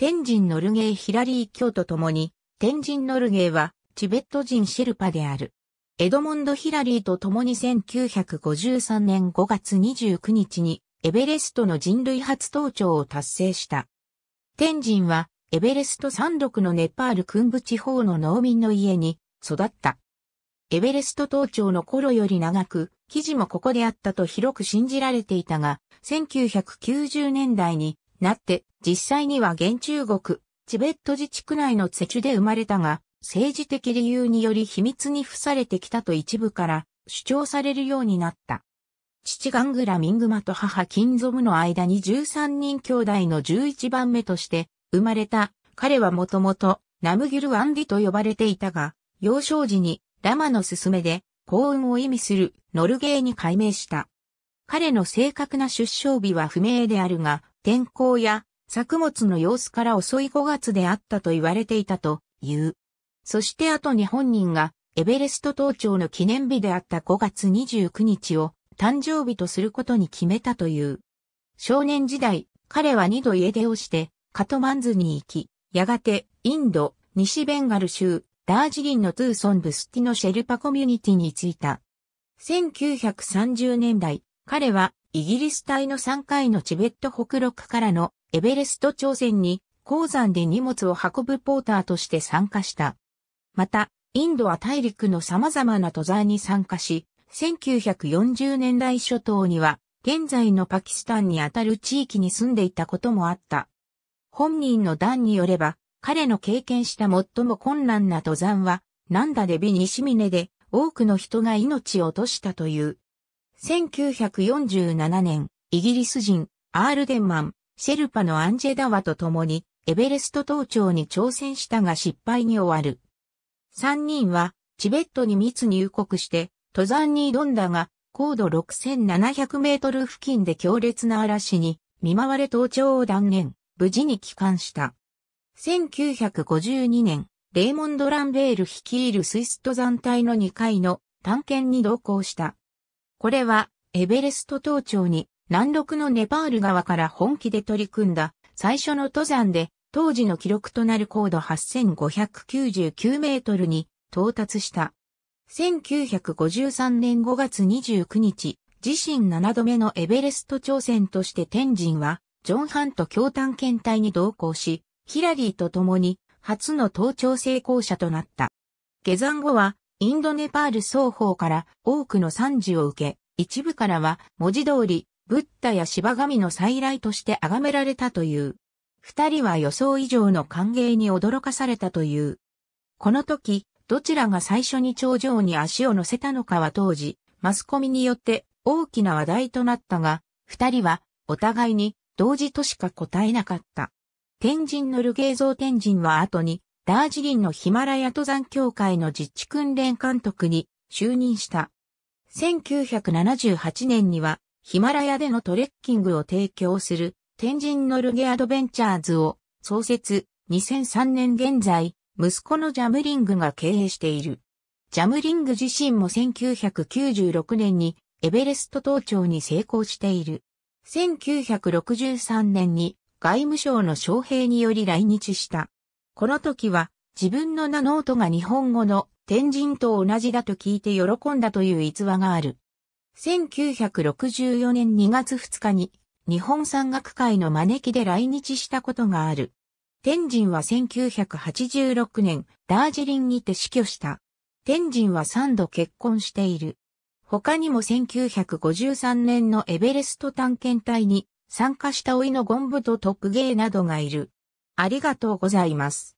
天神ノルゲーヒラリー教と共に、天神ノルゲーはチベット人シェルパである。エドモンド・ヒラリーと共に1953年5月29日にエベレストの人類初登頂を達成した。天神はエベレスト山麓のネパール軍部地方の農民の家に育った。エベレスト登頂の頃より長く、記事もここであったと広く信じられていたが、1990年代になって、実際には現中国、チベット自治区内のツェチュで生まれたが、政治的理由により秘密に付されてきたと一部から主張されるようになった。父ガングラミングマと母キンゾムの間に13人兄弟の11番目として生まれた彼はもともとナムギュル・アンディと呼ばれていたが、幼少時にラマの勧めで幸運を意味するノルゲーに改名した。彼の正確な出生日は不明であるが、天候や作物の様子から遅い5月であったと言われていたという。そして後に本人がエベレスト登頂の記念日であった5月29日を誕生日とすることに決めたという。少年時代、彼は二度家出をして、カトマンズに行き、やがて、インド、西ベンガル州、ダージリンのトゥーソンブスティのシェルパコミュニティに着いた。1930年代、彼はイギリス隊の3回のチベット北陸からのエベレスト挑戦に鉱山で荷物を運ぶポーターとして参加した。また、インドは大陸の様々な登山に参加し、1940年代初頭には、現在のパキスタンにあたる地域に住んでいたこともあった。本人の段によれば、彼の経験した最も困難な登山は、ナンダデビ西峰で多くの人が命を落としたという。1947年、イギリス人、アールデンマン、シェルパのアンジェダワと共に、エベレスト登頂に挑戦したが失敗に終わる。3人は、チベットに密入国して、登山に挑んだが、高度6700メートル付近で強烈な嵐に、見舞われ登頂を断念、無事に帰還した。1952年、レイモンド・ランベール率いるスイス登山隊の2回の探検に同行した。これは、エベレスト登頂に、南陸のネパール側から本気で取り組んだ、最初の登山で、当時の記録となる高度8599メートルに到達した。1953年5月29日、自身7度目のエベレスト挑戦として天神は、ジョン・ハント教探検隊に同行し、ヒラリーと共に初の登頂成功者となった。下山後は、インドネパール双方から多くの賛辞を受け、一部からは文字通り、ブッダや芝神の再来として崇められたという。二人は予想以上の歓迎に驚かされたという。この時、どちらが最初に頂上に足を乗せたのかは当時、マスコミによって大きな話題となったが、二人はお互いに同時としか答えなかった。天神のルゲー像天神は後にダージリンのヒマラヤ登山協会の実地訓練監督に就任した。1978年にはヒマラヤでのトレッキングを提供する天神ノルゲアドベンチャーズを創設2003年現在息子のジャムリングが経営している。ジャムリング自身も1996年にエベレスト登頂に成功している。1963年に外務省の将兵により来日した。この時は自分の名ノートが日本語の天神と同じだと聞いて喜んだという逸話がある。1964年2月2日に日本山岳会の招きで来日したことがある。天神は1986年ダージリンにて死去した。天神は3度結婚している。他にも1953年のエベレスト探検隊に参加した老いのゴンブと特芸などがいる。ありがとうございます。